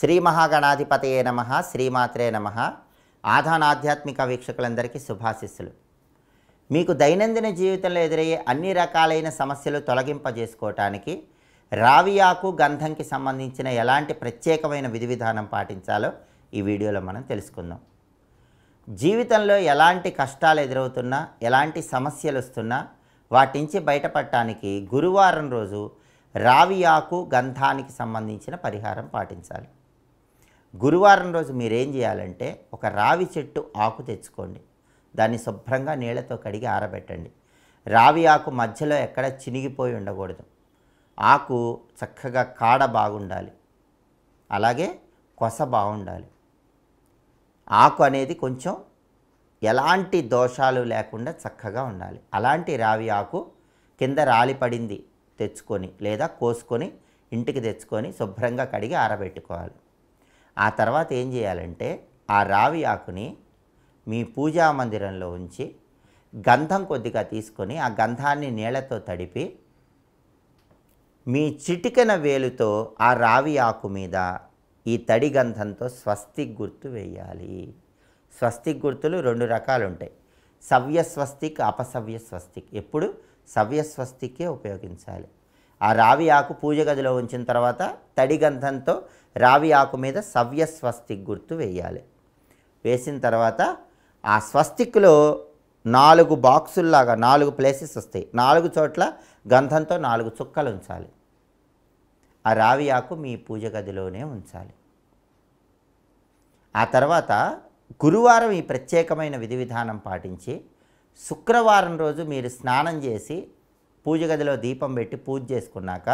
శ్రీ మహాగణాధిపతయే నమ శ్రీమాత్రే నమ ఆధ్యాత్మిక వీక్షకులందరికీ శుభాశిస్సులు మీకు దైనందిన జీవితంలో ఎదురయ్యే అన్ని రకాలైన సమస్యలు తొలగింపజేసుకోవటానికి రావియాకు గంధంకి సంబంధించిన ఎలాంటి ప్రత్యేకమైన విధి విధానం పాటించాలో ఈ వీడియోలో మనం తెలుసుకుందాం జీవితంలో ఎలాంటి కష్టాలు ఎదురవుతున్నా ఎలాంటి సమస్యలు వస్తున్నా వాటించి బయటపడటానికి గురువారం రోజు రావియాకు గంధానికి సంబంధించిన పరిహారం పాటించాలి గురువారం రోజు మీరేం చేయాలంటే ఒక రావి చెట్టు ఆకు తెచ్చుకోండి దాన్ని శుభ్రంగా నీళ్లతో కడిగి ఆరబెట్టండి రావి ఆకు మధ్యలో ఎక్కడ చినిగిపోయి ఉండకూడదు ఆకు చక్కగా కాడ బాగుండాలి అలాగే కొస బాగుండాలి ఆకు అనేది కొంచెం ఎలాంటి దోషాలు లేకుండా చక్కగా ఉండాలి అలాంటి రావి ఆకు కింద రాలిపడింది తెచ్చుకొని లేదా కోసుకొని ఇంటికి తెచ్చుకొని శుభ్రంగా కడిగి ఆరబెట్టుకోవాలి ఆ తర్వాత ఏం చేయాలంటే ఆ రావి ఆకుని మీ పూజా మందిరంలో ఉంచి గంధం కొద్దిగా తీసుకొని ఆ గంధాన్ని నీళ్లతో తడిపి మీ చిటికన వేలుతో ఆ రావి ఆకు మీద ఈ తడి గంధంతో స్వస్తిక్ గుర్తు వేయాలి స్వస్తిక్ గుర్తులు రెండు రకాలు ఉంటాయి సవ్య స్వస్తిక్ అపసవ్య స్వస్తిక్ ఎప్పుడు సవ్య స్వస్తికే ఉపయోగించాలి ఆ రావి ఆకు పూజ గదిలో ఉంచిన తర్వాత తడి గంధంతో రావి ఆకు మీద సవ్య స్వస్తిక్ గుర్తు వేయాలి వేసిన తర్వాత ఆ స్వస్తిక్లో నాలుగు బాక్సుల్లాగా నాలుగు ప్లేసెస్ వస్తాయి నాలుగు చోట్ల గంధంతో నాలుగు చుక్కలు ఉంచాలి ఆ రావి ఆకు మీ పూజ గదిలోనే ఉంచాలి ఆ తర్వాత గురువారం ఈ ప్రత్యేకమైన విధి విధానం పాటించి శుక్రవారం రోజు మీరు స్నానం చేసి పూజ గదిలో దీపం పెట్టి పూజ చేసుకున్నాక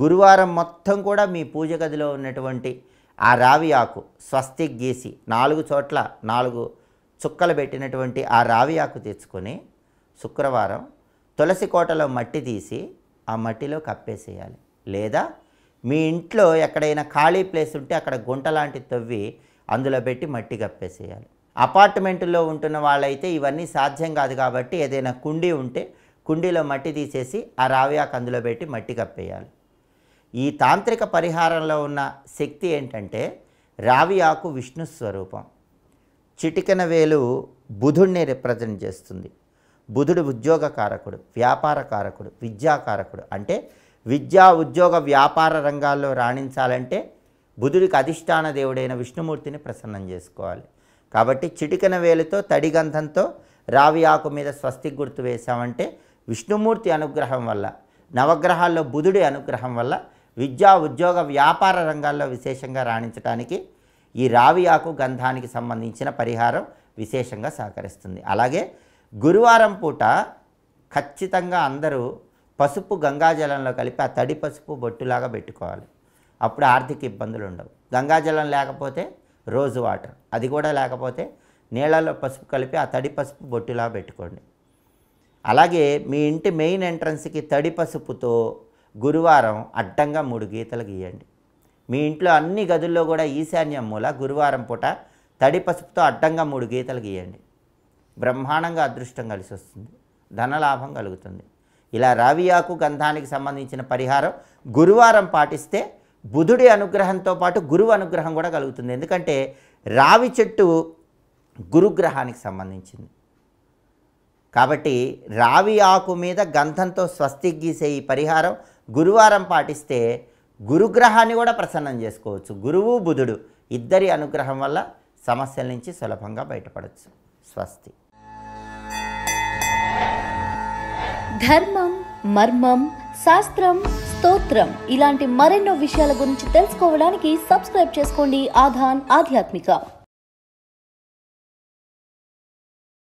గురువారం మొత్తం కూడా మీ పూజ గదిలో ఉన్నటువంటి ఆ రావి ఆకు స్వస్తి గీసి నాలుగు చోట్ల నాలుగు చుక్కలు పెట్టినటువంటి ఆ రావి ఆకు తెచ్చుకొని శుక్రవారం తులసి కోటలో మట్టి తీసి ఆ మట్టిలో కప్పేసేయాలి లేదా మీ ఇంట్లో ఎక్కడైనా ఖాళీ ప్లేస్ ఉంటే అక్కడ గుంట లాంటి తవ్వి అందులో పెట్టి మట్టి కప్పేసేయాలి అపార్ట్మెంట్లో ఉంటున్న వాళ్ళైతే ఇవన్నీ సాధ్యం కాదు కాబట్టి ఏదైనా కుండీ ఉంటే కుండీలో మట్టి తీసేసి ఆ ఆకు అందులో పెట్టి మట్టి కప్పేయాలి ఈ తాంత్రిక పరిహారంలో ఉన్న శక్తి ఏంటంటే రావి ఆకు విష్ణు స్వరూపం చిటికన వేలు బుధుడిని రిప్రజెంట్ చేస్తుంది బుధుడు ఉద్యోగ కారకుడు వ్యాపార కారకుడు విద్యాకారకుడు అంటే విద్యా ఉద్యోగ వ్యాపార రంగాల్లో రాణించాలంటే బుధుడికి అధిష్టాన దేవుడైన విష్ణుమూర్తిని ప్రసన్నం చేసుకోవాలి కాబట్టి చిటికన వేలుతో తడిగంధంతో రావి ఆకు మీద స్వస్తి గుర్తు వేశామంటే విష్ణుమూర్తి అనుగ్రహం వల్ల నవగ్రహాల్లో బుధుడి అనుగ్రహం వల్ల విద్యా ఉద్యోగ వ్యాపార రంగాల్లో విశేషంగా రాణించడానికి ఈ రావి ఆకు గంధానికి సంబంధించిన పరిహారం విశేషంగా సహకరిస్తుంది అలాగే గురువారం పూట ఖచ్చితంగా అందరూ పసుపు గంగాజలంలో కలిపి ఆ తడి పసుపు బొట్టులాగా పెట్టుకోవాలి అప్పుడు ఆర్థిక ఇబ్బందులు ఉండవు గంగాజలం లేకపోతే రోజు వాటర్ అది కూడా లేకపోతే నీళ్ళలో పసుపు కలిపి ఆ తడి పసుపు బొట్టులాగా పెట్టుకోండి అలాగే మీ ఇంటి మెయిన్ ఎంట్రన్స్కి తడి పసుపుతో గురువారం అడ్డంగా మూడు గీతలు గీయండి మీ ఇంట్లో అన్ని గదుల్లో కూడా ఈశాన్యం మూల గురువారం పూట తడి పసుపుతో అడ్డంగా మూడు గీతలు గీయండి బ్రహ్మాండంగా అదృష్టం కలిసి వస్తుంది ధనలాభం కలుగుతుంది ఇలా రావియాకు గంధానికి సంబంధించిన పరిహారం గురువారం పాటిస్తే బుధుడి అనుగ్రహంతో పాటు గురువు అనుగ్రహం కూడా కలుగుతుంది ఎందుకంటే రావి చెట్టు గురుగ్రహానికి సంబంధించింది కాబట్టి రావి ఆకు మీద గంధంతో స్వస్తి గీసే ఈ పరిహారం గురువారం పాటిస్తే గురుగ్రహాన్ని కూడా ప్రసన్నం చేసుకోవచ్చు గురువు బుధుడు ఇద్దరి అనుగ్రహం వల్ల సమస్యల నుంచి సులభంగా బయటపడవచ్చు స్వస్తి ధర్మం మర్మం శాస్త్రం స్తోత్రం ఇలాంటి మరెన్నో విషయాల గురించి తెలుసుకోవడానికి సబ్స్క్రైబ్ చేసుకోండి ఆధాన్ ఆధ్యాత్మిక